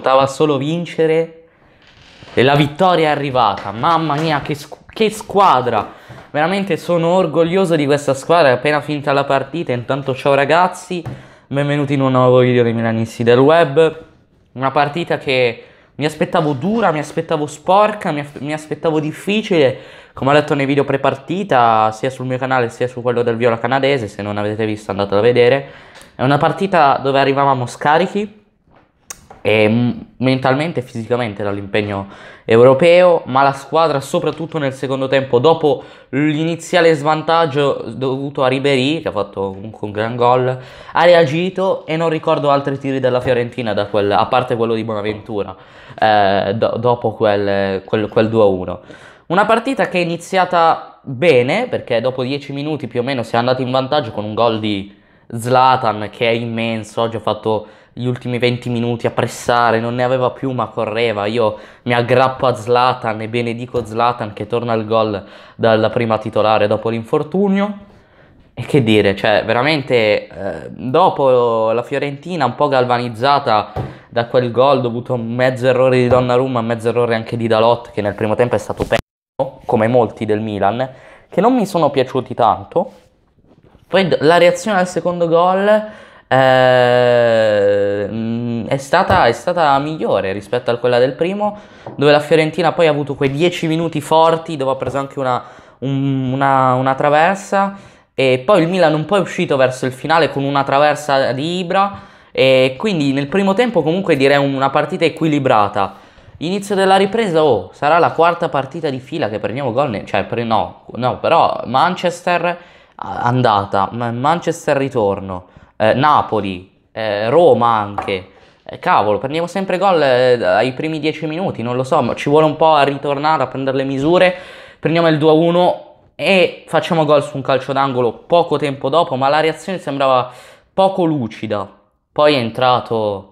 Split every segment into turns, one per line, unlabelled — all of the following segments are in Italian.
contava solo vincere e la vittoria è arrivata. Mamma mia, che, che squadra! Veramente sono orgoglioso di questa squadra. È appena finita la partita. Intanto, ciao ragazzi, benvenuti in un nuovo video dei Milanisti del Web. Una partita che mi aspettavo dura, mi aspettavo sporca, mi, mi aspettavo difficile. Come ho detto nei video prepartita, sia sul mio canale sia su quello del Viola Canadese. Se non avete visto, andate a vedere. È una partita dove arrivavamo scarichi e mentalmente e fisicamente dall'impegno europeo, ma la squadra soprattutto nel secondo tempo, dopo l'iniziale svantaggio dovuto a Ribéry, che ha fatto comunque un gran gol, ha reagito e non ricordo altri tiri della Fiorentina, da quel, a parte quello di Bonaventura, eh, do, dopo quel, quel, quel 2-1. Una partita che è iniziata bene, perché dopo 10 minuti più o meno si è andati in vantaggio con un gol di Zlatan, che è immenso, oggi ha fatto gli ultimi 20 minuti a pressare, non ne aveva più ma correva, io mi aggrappo a Zlatan e benedico Zlatan che torna al gol dalla prima titolare dopo l'infortunio. E che dire, cioè veramente eh, dopo la Fiorentina un po' galvanizzata da quel gol dovuto a mezzo errore di Donnarumma, mezzo errore anche di Dalot che nel primo tempo è stato pessimo, come molti del Milan, che non mi sono piaciuti tanto. Poi la reazione al secondo gol eh, è, stata, è, stata, migliore rispetto a quella del primo, dove la Fiorentina poi ha avuto quei 10 minuti forti, dove ha preso anche una, un, una, una traversa, e poi il Milan un po' è uscito verso il finale con una traversa di Ibra, e quindi nel primo tempo comunque direi una partita equilibrata. Inizio della ripresa, oh, sarà la quarta partita di fila che prendiamo gol, cioè pre- no, no, però Manchester andata, Manchester ritorno, eh, Napoli, eh, Roma anche. Eh, cavolo, prendiamo sempre gol eh, ai primi dieci minuti, non lo so, ma ci vuole un po' a ritornare a prendere le misure. Prendiamo il 2-1 e facciamo gol su un calcio d'angolo poco tempo dopo, ma la reazione sembrava poco lucida. Poi è entrato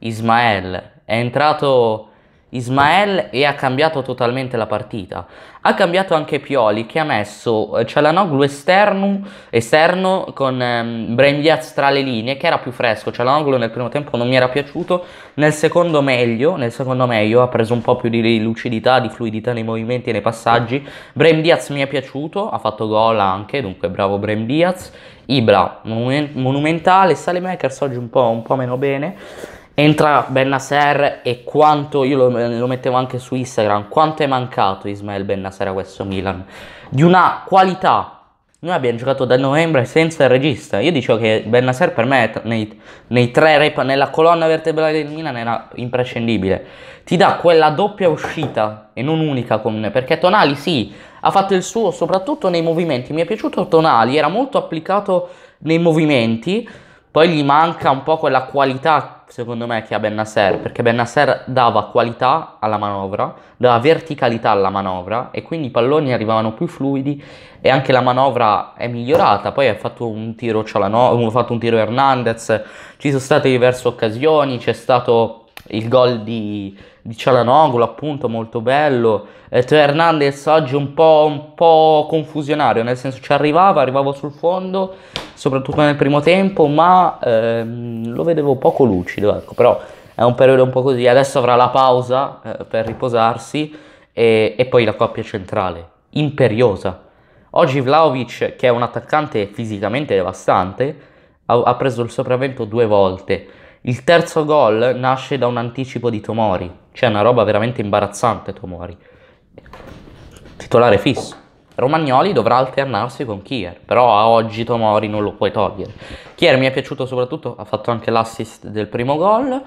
Ismael, è entrato Ismael e ha cambiato totalmente la partita. Ha cambiato anche Pioli che ha messo eh, Cialanoglu esterno, esterno con ehm, Brendiaz tra le linee che era più fresco. Cialanoglu nel primo tempo non mi era piaciuto, nel secondo meglio, nel secondo meglio ha preso un po' più di lucidità, di fluidità nei movimenti e nei passaggi. Brendiaz mi è piaciuto, ha fatto gol anche, dunque bravo Brendiaz. Ibra monumentale, Salemekers oggi un po', un po' meno bene entra Bennasser e quanto, io lo, lo, mettevo anche su Instagram, quanto è mancato Ismael Bennasser a questo Milan, di una qualità. Noi abbiamo giocato da novembre senza il regista, io dicevo che Bennasser per me nei, nei tre, nella colonna vertebrale del Milan era imprescindibile. Ti dà quella doppia uscita e non unica con perché Tonali sì, ha fatto il suo soprattutto nei movimenti, mi è piaciuto Tonali, era molto applicato nei movimenti, poi gli manca un po' quella qualità secondo me, che ha Ben Nasser, perché Ben Nasser dava qualità alla manovra, dava verticalità alla manovra e quindi i palloni arrivavano più fluidi e anche la manovra è migliorata. Poi ha fatto un tiro Cialanova, ha fatto un tiro Hernandez, ci sono state diverse occasioni, c'è stato il gol di di Cialanoglu, appunto, molto bello. Eh, Teo Hernandez oggi un po', un po' confusionario, nel senso ci arrivava, arrivavo sul fondo, soprattutto nel primo tempo, ma ehm, lo vedevo poco lucido, ecco, però è un periodo un po' così. Adesso avrà la pausa eh, per riposarsi e, e poi la coppia centrale, imperiosa. Oggi Vlaovic, che è un attaccante fisicamente devastante, ha, ha preso il sopravvento due volte. Il terzo gol nasce da un anticipo di Tomori, cioè una roba veramente imbarazzante Tomori. Titolare fisso. Romagnoli dovrà alternarsi con Kier, però a oggi Tomori non lo puoi togliere. Kier mi è piaciuto soprattutto, ha fatto anche l'assist del primo gol.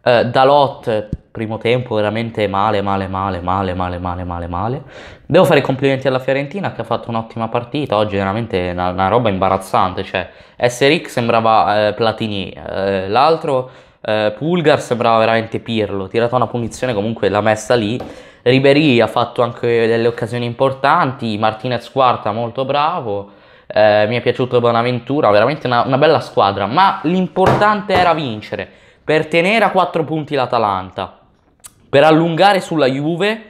Eh, Dalot, primo tempo veramente male, male, male, male, male, male, male, male. Devo fare i complimenti alla Fiorentina che ha fatto un'ottima partita, oggi è veramente una, una roba imbarazzante, cioè SRX sembrava eh, Platini, eh, l'altro eh, Pulgar sembrava veramente pirlo, tirato una punizione comunque l'ha messa lì. Ribery ha fatto anche delle occasioni importanti, Martinez quarta molto bravo. Eh, mi è piaciuto Bonaventura, veramente una, una bella squadra, ma l'importante era vincere per tenere a 4 punti l'Atalanta, per allungare sulla Juve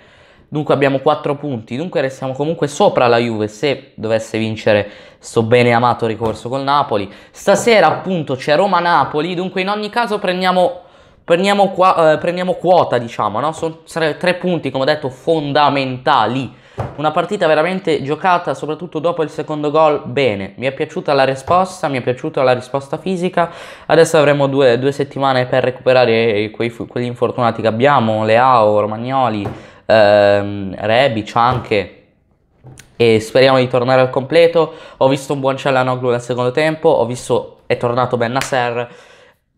Dunque abbiamo 4 punti, dunque restiamo comunque sopra la Juve se dovesse vincere sto bene amato ricorso col Napoli. Stasera appunto c'è Roma-Napoli, dunque in ogni caso prendiamo, prendiamo, qua, eh, prendiamo quota diciamo, no? sono tre punti come ho detto fondamentali. Una partita veramente giocata soprattutto dopo il secondo gol bene, mi è piaciuta la risposta, mi è piaciuta la risposta fisica, adesso avremo due, due settimane per recuperare quei, quegli infortunati che abbiamo, Leao, Romagnoli ehm, Rebic anche e speriamo di tornare al completo. Ho visto un buon Cialanoglu nel secondo tempo, ho visto è tornato Ben Nasser,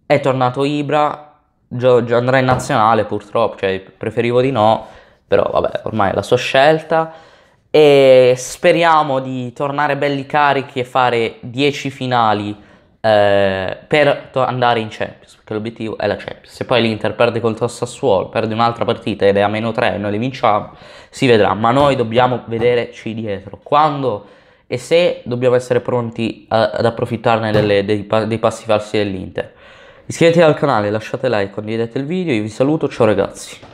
è tornato Ibra, Gio, Gio andrà in nazionale purtroppo, cioè preferivo di no, però vabbè, ormai è la sua scelta e speriamo di tornare belli carichi e fare 10 finali eh, per andare in Champions, perché l'obiettivo è la Champions. Se poi l'Inter perde contro il Sassuolo, perde un'altra partita ed è a meno 3 e noi le vinciamo, si vedrà, ma noi dobbiamo vederci dietro. Quando e se dobbiamo essere pronti a, eh, ad approfittarne delle, dei, dei passi falsi dell'Inter. Iscrivetevi al canale, lasciate like, condividete il video, io vi saluto, ciao ragazzi.